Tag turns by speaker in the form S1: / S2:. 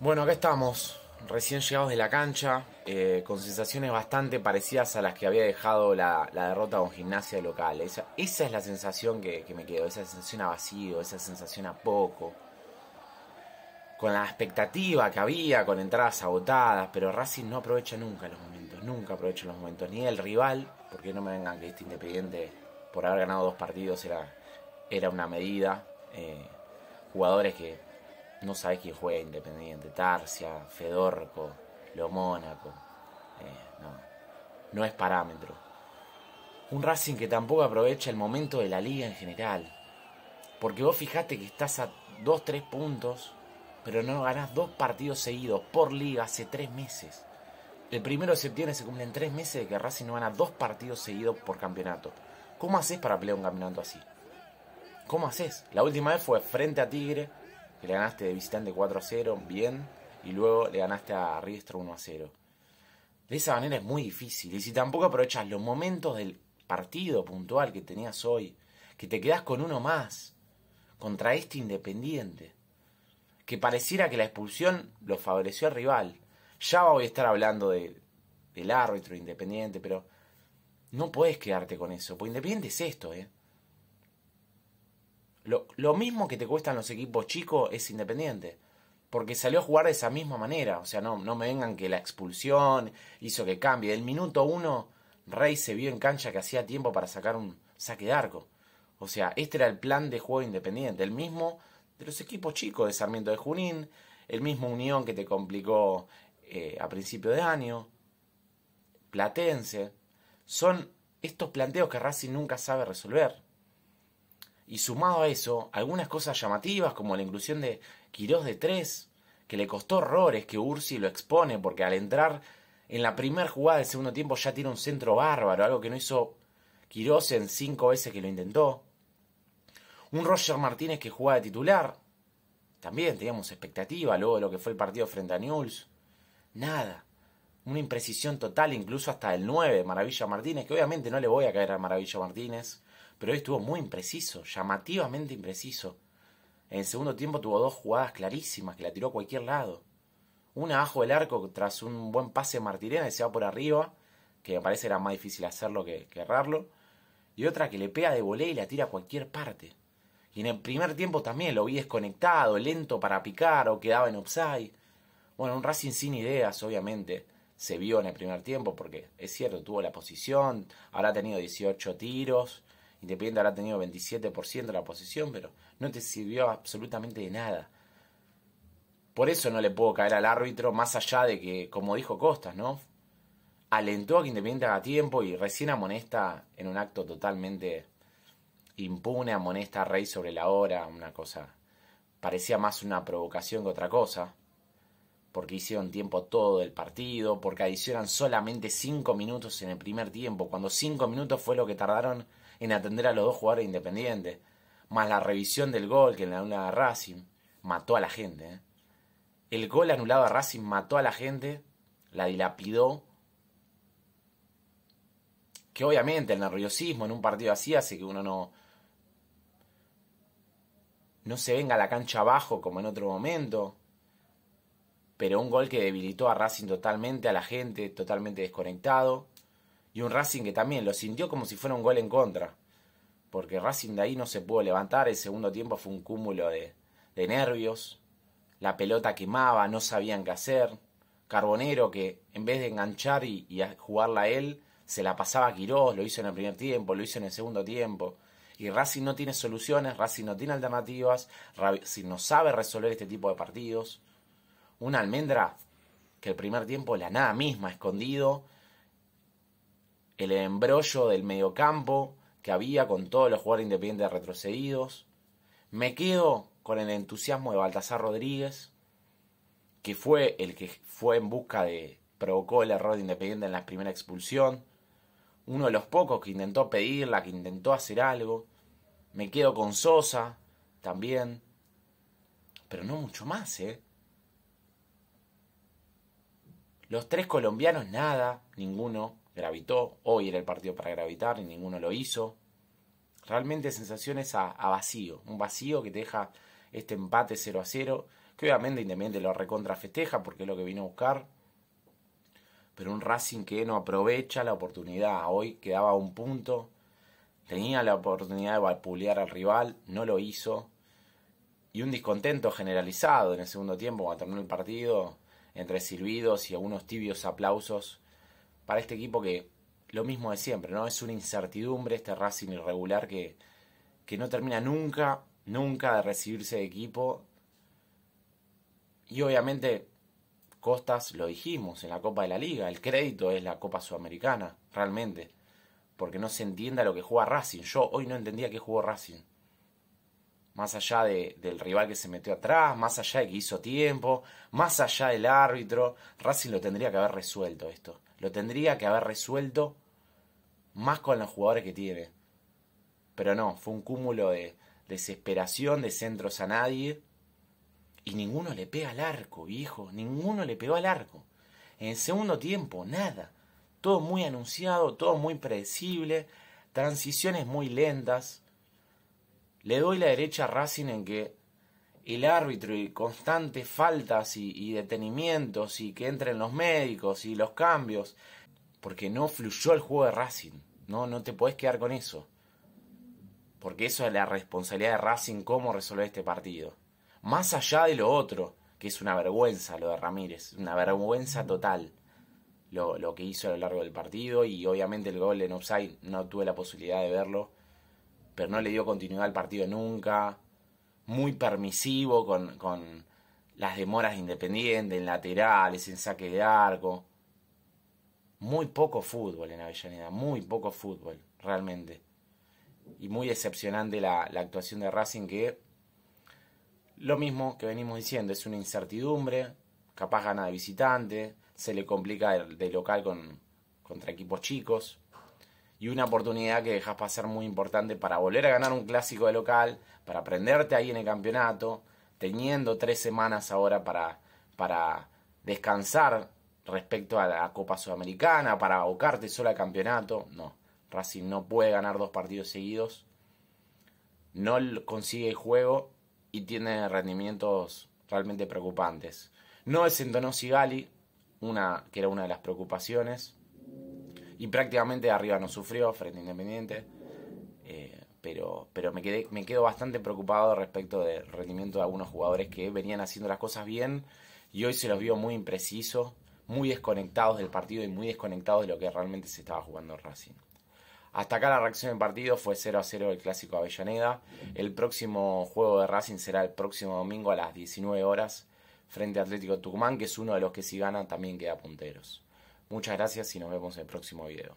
S1: Bueno, acá estamos, recién llegados de la cancha, eh, con sensaciones bastante parecidas a las que había dejado la, la derrota con gimnasia local. Esa, esa es la sensación que, me quedó, esa sensación a vacío, esa sensación a poco. Con la expectativa que había, con entradas agotadas, pero Racing no aprovecha nunca los momentos, nunca aprovecha los momentos, ni el rival, porque no me vengan que este Independiente, por haber ganado dos partidos, era, era una medida. Eh, jugadores que no sabés quién juega Independiente, Tarsia, Fedorco, Lo Mónaco. Eh, no, no es parámetro. Un Racing que tampoco aprovecha el momento de la liga en general. Porque vos fijate que estás a 2-3 puntos, pero no ganás dos partidos seguidos por liga hace 3 meses. El primero de septiembre se cumplen 3 meses de que Racing no gana dos partidos seguidos por campeonato. ¿Cómo haces para pelear un campeonato así? ¿Cómo haces? La última vez fue frente a Tigre que le ganaste de visitante 4 a 0, bien, y luego le ganaste a Riestro 1 a 0. De esa manera es muy difícil, y si tampoco aprovechas los momentos del partido puntual que tenías hoy, que te quedas con uno más contra este Independiente, que pareciera que la expulsión lo favoreció al rival. Ya voy a estar hablando del árbitro Independiente, pero no puedes quedarte con eso, porque Independiente es esto, ¿eh? Lo, mismo que te cuestan los equipos chicos es Independiente. Porque salió a jugar de esa misma manera. O sea, no, no me vengan que la expulsión hizo que cambie. Del minuto uno, Rey se vio en cancha que hacía tiempo para sacar un saque de arco. O sea, este era el plan de juego independiente. El mismo de los equipos chicos de Sarmiento de Junín. El mismo Unión que te complicó eh, a principio de año. Platense. Son estos planteos que Racing nunca sabe resolver y sumado a eso, algunas cosas llamativas como la inclusión de Quirós de 3, que le costó horrores que Ursi lo expone, porque al entrar en la primera jugada del segundo tiempo ya tiene un centro bárbaro, algo que no hizo Quirós en cinco veces que lo intentó. Un Roger Martínez que jugaba de titular. También teníamos expectativa luego de lo que fue el partido frente a Newells. Nada. Una imprecisión total, incluso hasta el 9, Maravilla Martínez, que obviamente no le voy a caer a Maravilla Martínez pero hoy estuvo muy impreciso, llamativamente impreciso. En el segundo tiempo tuvo dos jugadas clarísimas que la tiró a cualquier lado. Una abajo del arco tras un buen pase de Martirena, que se va por arriba, que me parece era más difícil hacerlo que, errarlo. Y otra que le pega de volea y la tira a cualquier parte. Y en el primer tiempo también lo vi desconectado, lento para picar o quedaba en upside. Bueno, un Racing sin ideas, obviamente. Se vio en el primer tiempo porque es cierto, tuvo la posición, habrá tenido 18 tiros, Independiente habrá tenido 27% de la posición, pero no te sirvió absolutamente de nada. Por eso no le puedo caer al árbitro, más allá de que, como dijo Costas, ¿no? Alentó a que Independiente haga tiempo y recién amonesta en un acto totalmente impune, amonesta a Rey sobre la hora, una cosa. Parecía más una provocación que otra cosa, porque hicieron tiempo todo el partido, porque adicionan solamente 5 minutos en el primer tiempo, cuando 5 minutos fue lo que tardaron en atender a los dos jugadores independientes, más la revisión del gol que en la de Racing mató a la gente. ¿eh? El gol anulado a Racing mató a la gente, la dilapidó. Que obviamente el nerviosismo en un partido así hace que uno no. no se venga a la cancha abajo como en otro momento. Pero un gol que debilitó a Racing totalmente, a la gente, totalmente desconectado y un Racing que también lo sintió como si fuera un gol en contra, porque Racing de ahí no se pudo levantar, el segundo tiempo fue un cúmulo de, de nervios, la pelota quemaba, no sabían qué hacer, Carbonero que en vez de enganchar y, jugarla a él, se la pasaba a Quirós, lo hizo en el primer tiempo, lo hizo en el segundo tiempo. Y Racing no tiene soluciones, Racing no tiene alternativas, Racing no sabe resolver este tipo de partidos. Una almendra que el primer tiempo la nada misma, escondido, el embrollo del mediocampo que había con todos los jugadores independientes retrocedidos. Me quedo con el entusiasmo de Baltasar Rodríguez, que fue el que fue en busca de, provocó el error de Independiente en la primera expulsión. Uno de los pocos que intentó pedirla, que intentó hacer algo. Me quedo con Sosa también. Pero no mucho más, ¿eh? Los tres colombianos nada, ninguno gravitó, hoy era el partido para gravitar y ninguno lo hizo. Realmente sensaciones a, vacío, un vacío que te deja este empate 0 a 0, que obviamente Independiente lo recontra festeja porque es lo que vino a buscar, pero un Racing que no aprovecha la oportunidad, hoy quedaba un punto, tenía la oportunidad de vapulear al rival, no lo hizo, y un descontento generalizado en el segundo tiempo cuando terminó el partido, entre silbidos y algunos tibios aplausos para este equipo que lo mismo de siempre, ¿no? Es una incertidumbre este Racing irregular que, que no termina nunca, nunca de recibirse de equipo. Y obviamente, Costas lo dijimos en la Copa de la Liga, el crédito es la Copa Sudamericana, realmente. Porque no se entienda lo que juega Racing. Yo hoy no entendía qué jugó Racing. Más allá del rival que se metió atrás, más allá de que hizo tiempo, más allá del árbitro, Racing lo tendría que haber resuelto esto lo tendría que haber resuelto más con los jugadores que tiene. Pero no, fue un cúmulo de desesperación, de centros a nadie. Y ninguno le pega al arco, viejo. Ninguno le pegó al arco. En el segundo tiempo, nada. Todo muy anunciado, todo muy predecible. Transiciones muy lentas. Le doy la derecha a Racing en que el árbitro y constantes faltas y, detenimientos y que entren los médicos y los cambios, porque no fluyó el juego de Racing. No, no te puedes quedar con eso. Porque eso es la responsabilidad de Racing, cómo resolver este partido. Más allá de lo otro, que es una vergüenza lo de Ramírez, una vergüenza total lo, lo que hizo a lo largo del partido y obviamente el gol en offside no tuve la posibilidad de verlo, pero no le dio continuidad al partido nunca, muy permisivo con, con las demoras independientes, en laterales, en saque de arco. Muy poco fútbol en Avellaneda, muy poco fútbol, realmente. Y muy decepcionante la, actuación de Racing que, lo mismo que venimos diciendo, es una incertidumbre, capaz gana de visitante, se le complica de, de local con, contra equipos chicos y una oportunidad que dejas pasar muy importante para volver a ganar un clásico de local, para aprenderte ahí en el campeonato, teniendo tres semanas ahora para, para descansar respecto a la Copa Sudamericana, para abocarte solo al campeonato. No, Racing no puede ganar dos partidos seguidos, no consigue el juego y tiene rendimientos realmente preocupantes. No es Sigali, una que era una de las preocupaciones y prácticamente arriba no sufrió frente Independiente. Eh, pero, pero me, me quedo bastante preocupado respecto del rendimiento de algunos jugadores que venían haciendo las cosas bien y hoy se los vio muy imprecisos, muy desconectados del partido y muy desconectados de lo que realmente se estaba jugando Racing. Hasta acá la reacción del partido fue 0 a 0 el clásico Avellaneda. El próximo juego de Racing será el próximo domingo a las 19 horas frente a Atlético Tucumán, que es uno de los que si gana también queda punteros. Muchas gracias y nos vemos en el próximo video.